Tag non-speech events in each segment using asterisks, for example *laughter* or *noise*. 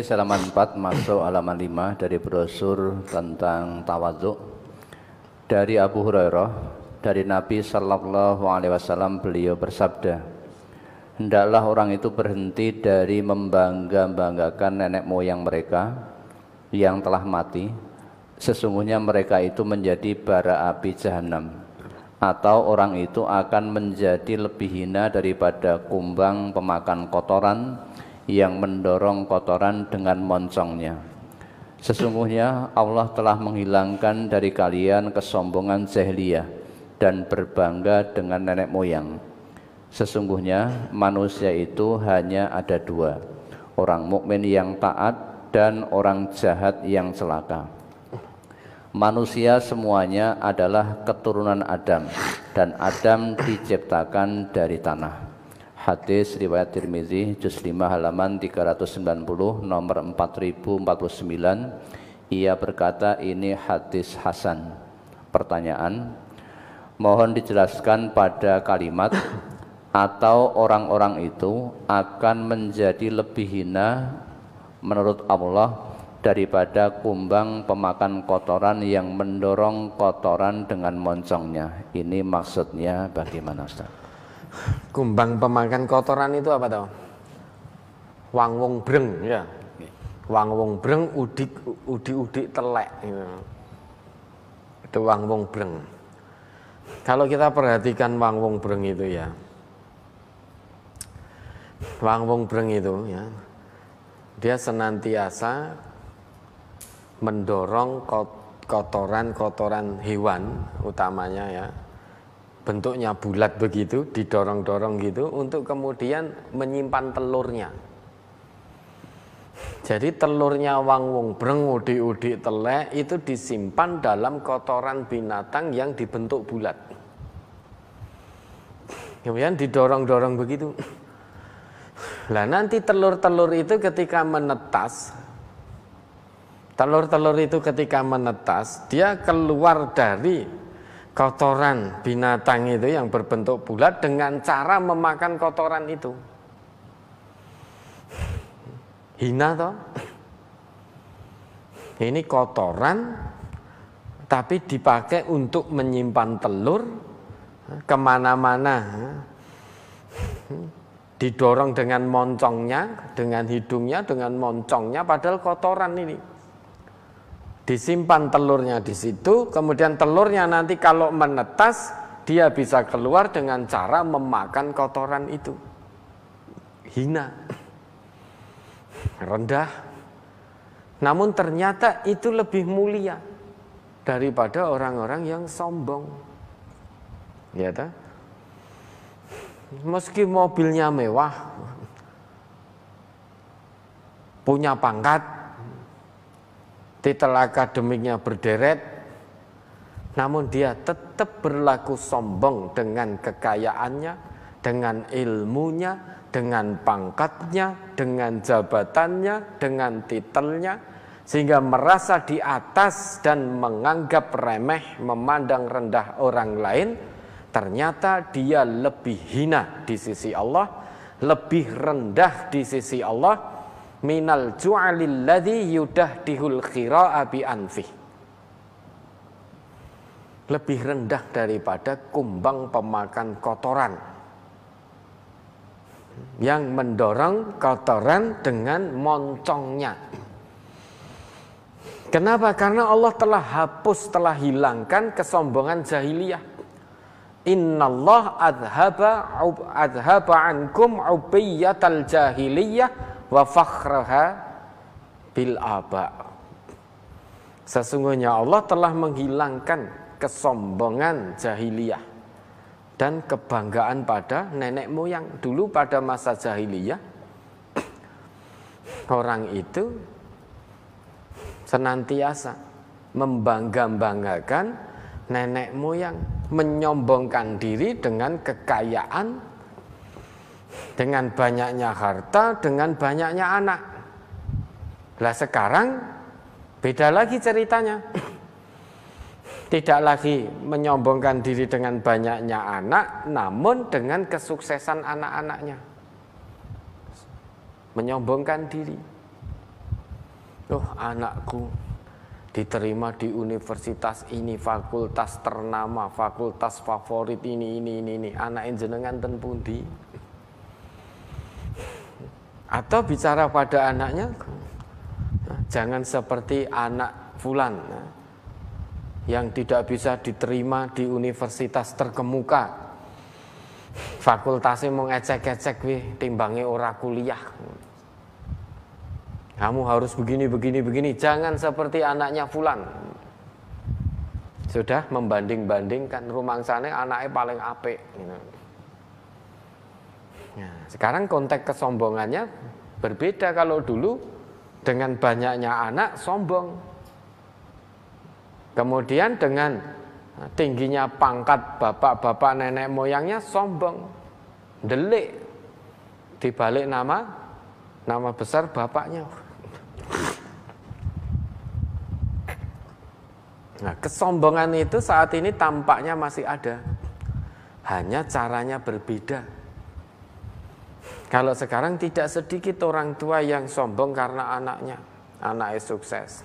Majelis halaman 4 masuk halaman 5 dari brosur tentang tawadhu dari Abu Hurairah dari Nabi Shallallahu Alaihi Wasallam beliau bersabda hendaklah orang itu berhenti dari membangga-banggakan nenek moyang mereka yang telah mati sesungguhnya mereka itu menjadi bara api jahanam atau orang itu akan menjadi lebih hina daripada kumbang pemakan kotoran yang mendorong kotoran dengan moncongnya. Sesungguhnya Allah telah menghilangkan dari kalian kesombongan jahiliyah dan berbangga dengan nenek moyang. Sesungguhnya manusia itu hanya ada dua, orang mukmin yang taat dan orang jahat yang celaka. Manusia semuanya adalah keturunan Adam dan Adam diciptakan dari tanah Hadis riwayat Tirmizi juz 5 halaman 390 nomor 4049 ia berkata ini hadis hasan. Pertanyaan mohon dijelaskan pada kalimat atau orang-orang itu akan menjadi lebih hina menurut Allah daripada kumbang pemakan kotoran yang mendorong kotoran dengan moncongnya. Ini maksudnya bagaimana Ustaz? Kumbang pemakan kotoran itu apa tau? wong breng ya. Wangwong breng udik udik udik telek Ya. Itu wangwong breng. Kalau kita perhatikan wangwong breng itu ya. Wangwong breng itu ya. Dia senantiasa mendorong kotoran-kotoran hewan utamanya ya bentuknya bulat begitu, didorong-dorong gitu untuk kemudian menyimpan telurnya. Jadi telurnya wang-wong breng udik udi telek itu disimpan dalam kotoran binatang yang dibentuk bulat. Kemudian didorong-dorong begitu. Lah nanti telur-telur itu ketika menetas telur-telur itu ketika menetas dia keluar dari kotoran binatang itu yang berbentuk bulat dengan cara memakan kotoran itu. Hina toh? Ini kotoran tapi dipakai untuk menyimpan telur eh, kemana-mana eh, didorong dengan moncongnya, dengan hidungnya, dengan moncongnya, padahal kotoran ini disimpan telurnya di situ, kemudian telurnya nanti kalau menetas dia bisa keluar dengan cara memakan kotoran itu. Hina. Rendah. Namun ternyata itu lebih mulia daripada orang-orang yang sombong. Ya ta? Meski mobilnya mewah, punya pangkat, titel akademiknya berderet, namun dia tetap berlaku sombong dengan kekayaannya, dengan ilmunya, dengan pangkatnya, dengan jabatannya, dengan titelnya, sehingga merasa di atas dan menganggap remeh, memandang rendah orang lain. Ternyata dia lebih hina di sisi Allah, lebih rendah di sisi Allah minal ju'alil ladzi yudahdihul khira'a bi anfi lebih rendah daripada kumbang pemakan kotoran yang mendorong kotoran dengan moncongnya. Kenapa? Karena Allah telah hapus, telah hilangkan kesombongan jahiliyah. Inna Allah adhaba adhaba ankum ubiyyatal jahiliyah wa fakhraha bil aba. Sesungguhnya Allah telah menghilangkan kesombongan jahiliyah dan kebanggaan pada nenek moyang dulu pada masa jahiliyah orang itu senantiasa membangga-banggakan nenek moyang menyombongkan diri dengan kekayaan dengan banyaknya harta, dengan banyaknya anak. Lah sekarang beda lagi ceritanya. Tidak lagi menyombongkan diri dengan banyaknya anak, namun dengan kesuksesan anak-anaknya. Menyombongkan diri. Loh anakku diterima di universitas ini, fakultas ternama, fakultas favorit ini, ini, ini, ini. Anak jenengan dan pundi. Atau bicara pada anaknya, jangan seperti anak Fulan nah, yang tidak bisa diterima di universitas terkemuka. Fakultasnya mau ecek wih, timbangi ora kuliah. Kamu harus begini, begini, begini. Jangan seperti anaknya Fulan sudah membanding-bandingkan rumah rumangsane anaknya paling apik gitu. Iya. sekarang konteks kesombongannya berbeda kalau dulu dengan banyaknya anak sombong. Kemudian dengan tingginya pangkat bapak-bapak nenek moyangnya sombong, delik dibalik nama nama besar bapaknya. Nah, kesombongan itu saat ini tampaknya masih ada. Hanya caranya berbeda. Kalau sekarang tidak sedikit orang tua yang sombong karena anaknya, anaknya sukses,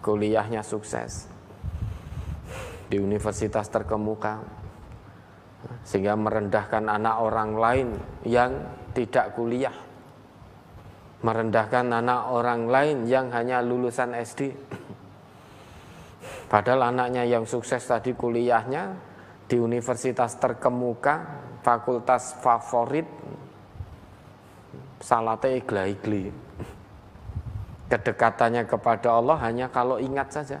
kuliahnya sukses di universitas terkemuka, sehingga merendahkan anak orang lain yang tidak kuliah, merendahkan anak orang lain yang hanya lulusan SD. Padahal anaknya yang sukses tadi kuliahnya di universitas terkemuka, fakultas favorit, salate igla-igli. Kedekatannya kepada Allah hanya kalau ingat saja.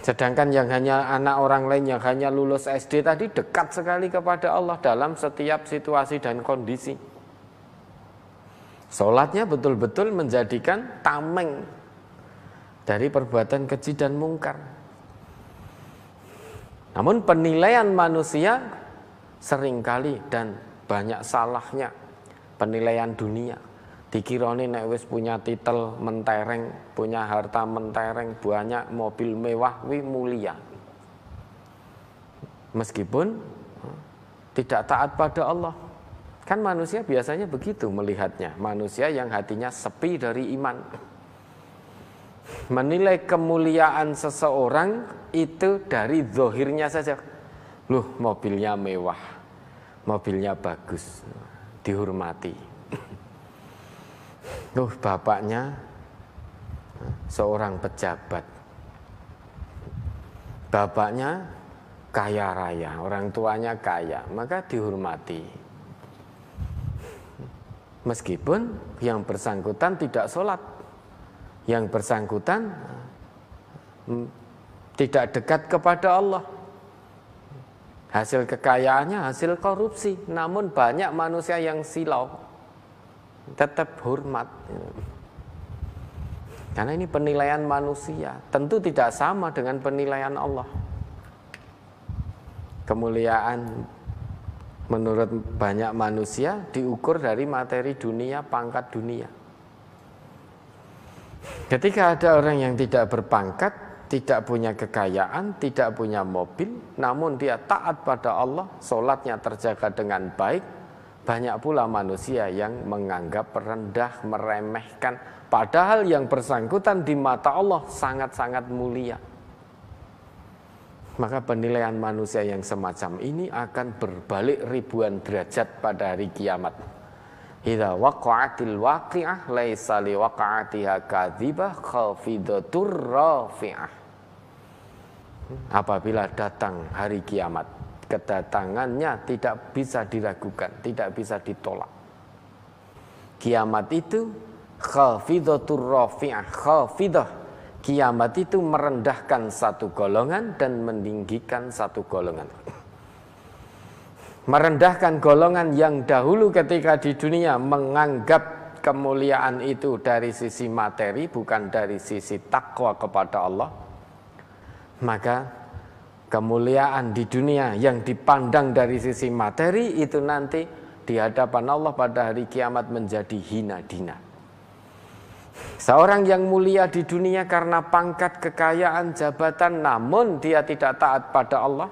Sedangkan yang hanya anak orang lain yang hanya lulus SD tadi dekat sekali kepada Allah dalam setiap situasi dan kondisi. Sholatnya betul-betul menjadikan tameng dari perbuatan keji dan mungkar. Namun penilaian manusia seringkali dan banyak salahnya penilaian dunia dikironi nek wis punya titel mentereng punya harta mentereng banyak mobil mewah wi mulia meskipun eh, tidak taat pada Allah kan manusia biasanya begitu melihatnya manusia yang hatinya sepi dari iman menilai kemuliaan seseorang itu dari zohirnya saja loh mobilnya mewah mobilnya bagus dihormati. Loh, bapaknya nah, seorang pejabat. Bapaknya kaya raya, orang tuanya kaya, maka dihormati. Meskipun yang bersangkutan tidak sholat, yang bersangkutan hmm, tidak dekat kepada Allah. Hasil kekayaannya hasil korupsi, namun banyak manusia yang silau tetap hormat. Karena ini penilaian manusia, tentu tidak sama dengan penilaian Allah. Kemuliaan menurut banyak manusia diukur dari materi dunia, pangkat dunia. Ketika ada orang yang tidak berpangkat, tidak punya kekayaan, tidak punya mobil, namun dia taat pada Allah, solatnya terjaga dengan baik, banyak pula manusia yang menganggap rendah, meremehkan, padahal yang bersangkutan di mata Allah sangat-sangat mulia. Maka penilaian manusia yang semacam ini akan berbalik ribuan derajat pada hari kiamat. Hidha waqa'atil waqi'ah laisa li waqa'atiha kadzibah khafidatur rafi'ah. Apabila datang hari kiamat, kedatangannya tidak bisa diragukan, tidak bisa ditolak. Kiamat itu khafidatur rafi'ah, khafidah. Kiamat itu merendahkan satu golongan dan meninggikan satu golongan merendahkan golongan yang dahulu ketika di dunia menganggap kemuliaan itu dari sisi materi bukan dari sisi takwa kepada Allah maka kemuliaan di dunia yang dipandang dari sisi materi itu nanti di hadapan Allah pada hari kiamat menjadi hina dina Seorang yang mulia di dunia karena pangkat kekayaan jabatan namun dia tidak taat pada Allah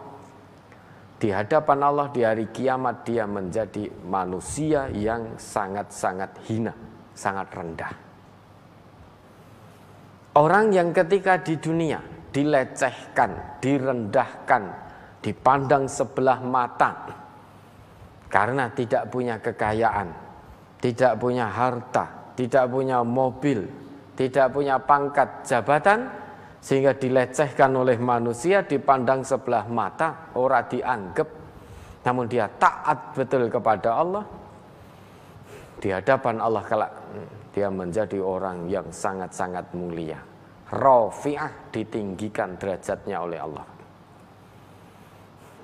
di hadapan Allah di hari kiamat dia menjadi manusia yang sangat-sangat hina, sangat rendah. Orang yang ketika di dunia dilecehkan, direndahkan, dipandang sebelah mata karena tidak punya kekayaan, tidak punya harta, tidak punya mobil, tidak punya pangkat jabatan, sehingga dilecehkan oleh manusia dipandang sebelah mata ora dianggap namun dia taat betul kepada Allah di hadapan Allah kelak hmm, dia menjadi orang yang sangat-sangat mulia rafi'ah ditinggikan derajatnya oleh Allah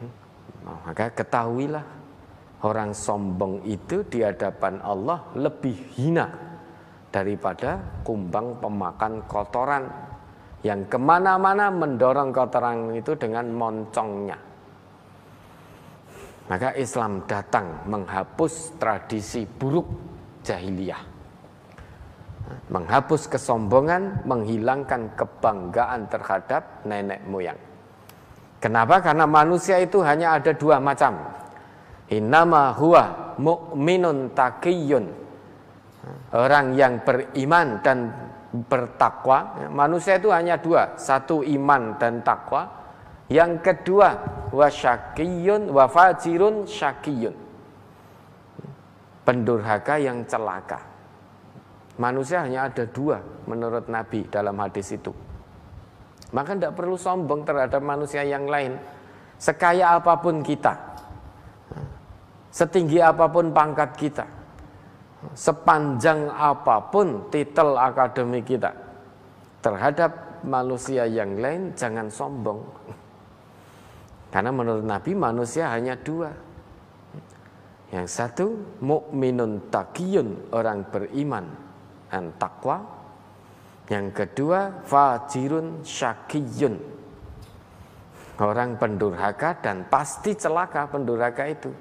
hmm, maka ketahuilah orang sombong itu di hadapan Allah lebih hina daripada kumbang pemakan kotoran yang kemana-mana mendorong kotoran itu dengan moncongnya. Maka Islam datang menghapus tradisi buruk jahiliyah menghapus kesombongan, menghilangkan kebanggaan terhadap nenek moyang. Kenapa? Karena manusia itu hanya ada dua macam. Innama huwa mu'minun takiyun. Orang yang beriman dan bertakwa. Manusia itu hanya dua, satu iman dan takwa. Yang kedua wasyakiyun wa fajirun syakiyun. Pendurhaka yang celaka. Manusia hanya ada dua menurut Nabi dalam hadis itu. Maka tidak perlu sombong terhadap manusia yang lain. Sekaya apapun kita, setinggi apapun pangkat kita, sepanjang apapun titel akademi kita terhadap manusia yang lain jangan sombong karena menurut Nabi manusia hanya dua yang satu mukminun takiyun orang beriman dan takwa yang kedua fajirun syakiyun orang pendurhaka dan pasti celaka pendurhaka itu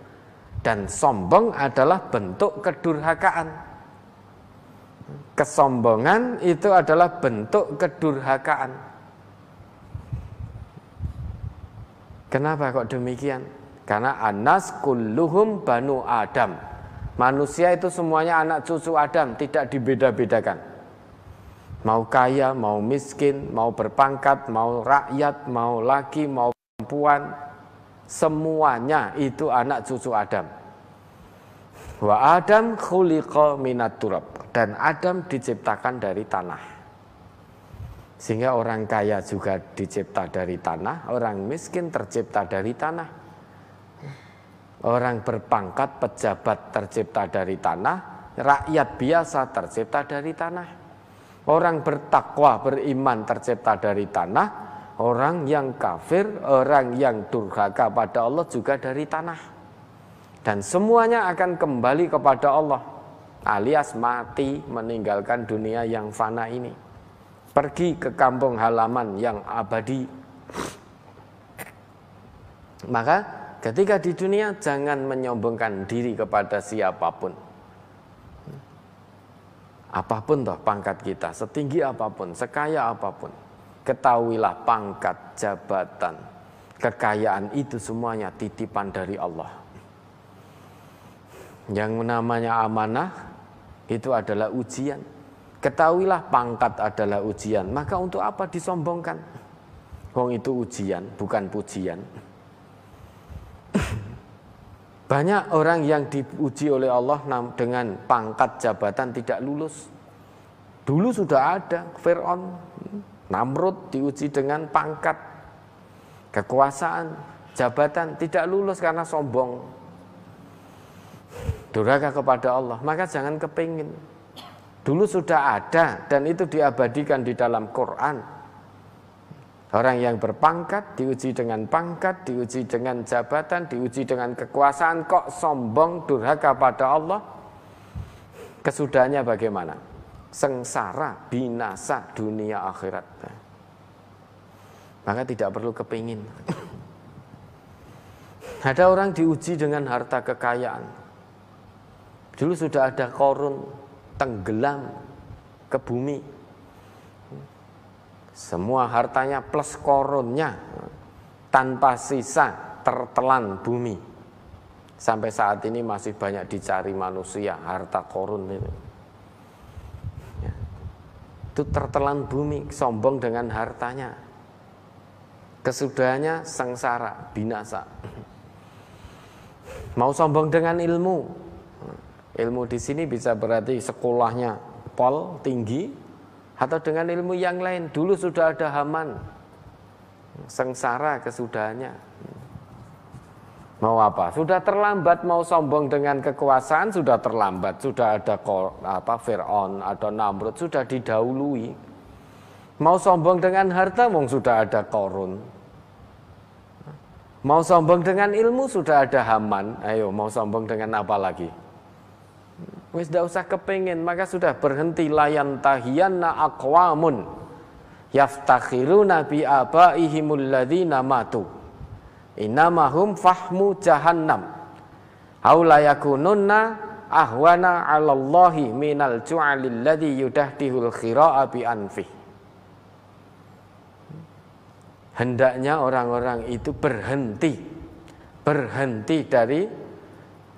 dan sombong adalah bentuk kedurhakaan. Kesombongan itu adalah bentuk kedurhakaan. Kenapa kok demikian? Karena anas kulluhum banu Adam. Manusia itu semuanya anak cucu Adam, tidak dibeda-bedakan. Mau kaya, mau miskin, mau berpangkat, mau rakyat, mau laki, mau perempuan, semuanya itu anak cucu Adam. Wa Adam khuliqa minat turab dan Adam diciptakan dari tanah. Sehingga orang kaya juga dicipta dari tanah, orang miskin tercipta dari tanah. Orang berpangkat pejabat tercipta dari tanah, rakyat biasa tercipta dari tanah. Orang bertakwa, beriman tercipta dari tanah, Orang yang kafir, orang yang durhaka pada Allah juga dari tanah. Dan semuanya akan kembali kepada Allah. Alias mati meninggalkan dunia yang fana ini. Pergi ke kampung halaman yang abadi. Maka ketika di dunia jangan menyombongkan diri kepada siapapun apapun toh pangkat kita, setinggi apapun, sekaya apapun. Ketahuilah pangkat, jabatan, kekayaan itu semuanya titipan dari Allah. Yang namanya amanah itu adalah ujian. Ketahuilah pangkat adalah ujian, maka untuk apa disombongkan? Wong itu ujian, bukan pujian. Banyak orang yang diuji oleh Allah dengan pangkat jabatan tidak lulus. Dulu sudah ada Fir'aun Namrud diuji dengan pangkat, kekuasaan, jabatan, tidak lulus karena sombong. Durhaka kepada Allah, maka jangan kepingin. Dulu sudah ada dan itu diabadikan di dalam Quran. Orang yang berpangkat diuji dengan pangkat, diuji dengan jabatan, diuji dengan kekuasaan kok sombong durhaka pada Allah. Kesudahannya bagaimana? sengsara, binasa dunia akhirat. Maka tidak perlu kepingin. *laughs* Ada orang diuji dengan harta kekayaan. Dulu sudah ada korun tenggelam ke bumi. Semua hartanya plus korunnya tanpa sisa tertelan bumi. Sampai saat ini masih banyak dicari manusia harta korun ini itu tertelan bumi, sombong dengan hartanya. Kesudahannya sengsara, binasa. Mau sombong dengan ilmu. Ilmu di sini bisa berarti sekolahnya pol tinggi atau dengan ilmu yang lain. Dulu sudah ada Haman. Sengsara kesudahannya. Mau apa? Sudah terlambat mau sombong dengan kekuasaan sudah terlambat. Sudah ada apa Firaun, ada Namrud sudah didahului. Mau sombong dengan harta mong sudah ada Korun. Mau sombong dengan ilmu sudah ada Haman. Ayo mau sombong dengan apa lagi? Wis tidak usah kepingin, maka sudah berhenti layan tahiyanna aqwamun yaftakhiru nabi abaihimul ladzina matu Innamahum fahmu jahannam. Haulayakununna ahwana 'alallahi minal ju'alilladhi yudahdihul khira'a bi'anfi anfi. Hendaknya orang-orang itu berhenti berhenti dari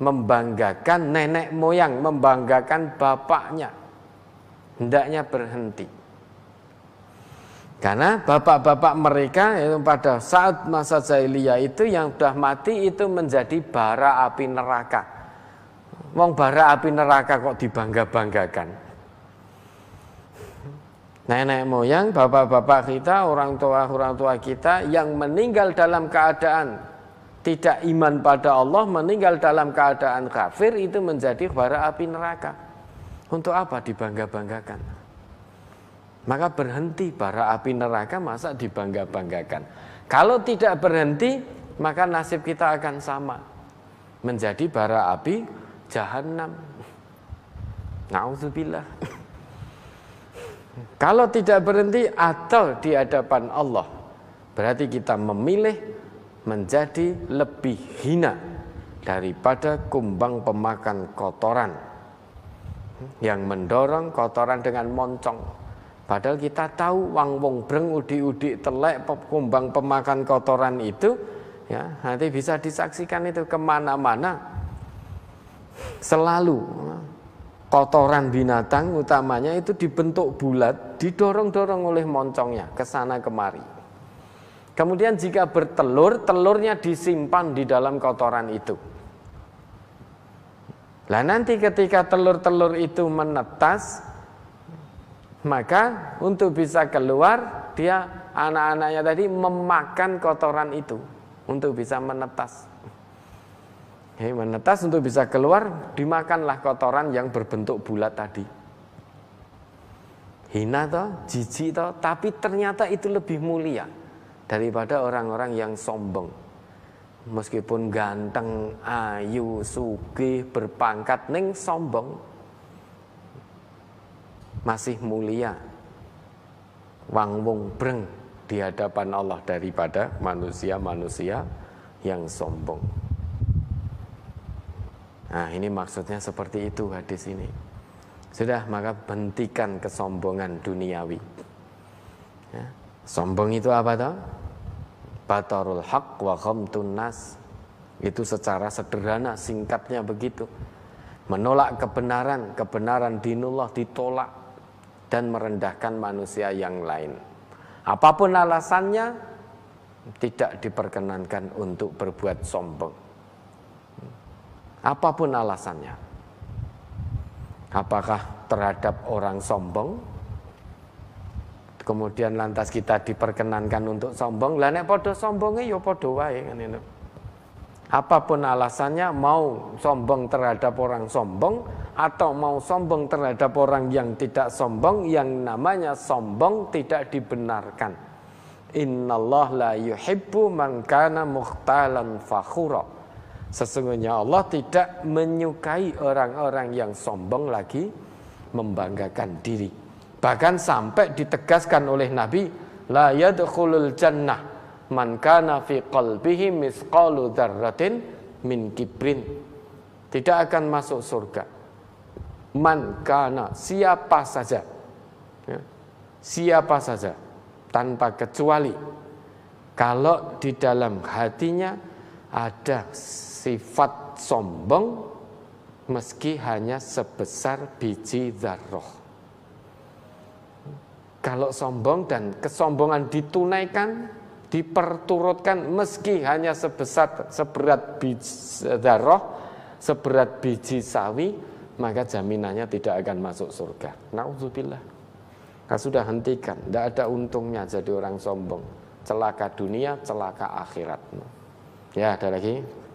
membanggakan nenek moyang, membanggakan bapaknya. Hendaknya berhenti. Karena bapak-bapak mereka itu ya, pada saat masa jahiliyah itu yang sudah mati itu menjadi bara api neraka. Wong bara api neraka kok dibangga-banggakan. Nenek moyang, bapak-bapak kita, orang tua-orang tua kita yang meninggal dalam keadaan tidak iman pada Allah, meninggal dalam keadaan kafir itu menjadi bara api neraka. Untuk apa dibangga-banggakan? Maka berhenti bara api neraka masa dibangga-banggakan. Kalau tidak berhenti, maka nasib kita akan sama. Menjadi bara api jahanam. Nauzubillah. *laughs* Kalau tidak berhenti atau di hadapan Allah, berarti kita memilih menjadi lebih hina daripada kumbang pemakan kotoran yang mendorong kotoran dengan moncong Padahal kita tahu wang wong breng udi udi telek kumbang pemakan kotoran itu ya nanti bisa disaksikan itu kemana-mana selalu ya, kotoran binatang utamanya itu dibentuk bulat didorong-dorong oleh moncongnya ke sana kemari. Kemudian jika bertelur, telurnya disimpan di dalam kotoran itu. Nah nanti ketika telur-telur itu menetas, maka untuk bisa keluar dia anak-anaknya tadi memakan kotoran itu untuk bisa menetas. menetas untuk bisa keluar dimakanlah kotoran yang berbentuk bulat tadi. Hina toh, jijik toh, tapi ternyata itu lebih mulia daripada orang-orang yang sombong. Meskipun ganteng, ayu, sugih, berpangkat neng sombong, masih mulia wang wong breng di hadapan Allah daripada manusia-manusia yang sombong. Nah, ini maksudnya seperti itu hadis ini. Sudah, maka hentikan kesombongan duniawi. Ya. Sombong itu apa toh? Batarul haq wa ghamtun nas. Itu secara sederhana singkatnya begitu. Menolak kebenaran, kebenaran dinullah ditolak dan merendahkan manusia yang lain. Apapun alasannya, tidak diperkenankan untuk berbuat sombong. Apapun alasannya, apakah terhadap orang sombong? Kemudian lantas kita diperkenankan untuk sombong, lah nek padha sombonge ya padha wae Apapun alasannya mau sombong terhadap orang sombong, atau mau sombong terhadap orang yang tidak sombong yang namanya sombong tidak dibenarkan innallah la yuhibbu man kana mukhtalan fakhura sesungguhnya Allah tidak menyukai orang-orang yang sombong lagi membanggakan diri bahkan sampai ditegaskan oleh Nabi la yadkhulul jannah man kana fi qalbihi misqalu dzarratin min kibrin tidak akan masuk surga man kana siapa saja ya, siapa saja tanpa kecuali kalau di dalam hatinya ada sifat sombong meski hanya sebesar biji zarroh kalau sombong dan kesombongan ditunaikan diperturutkan meski hanya sebesar seberat biji darah, seberat biji sawi, maka jaminannya tidak akan masuk surga. Nauzubillah. Nah, sudah hentikan, tidak ada untungnya jadi orang sombong. Celaka dunia, celaka akhiratmu. Ya, ada lagi?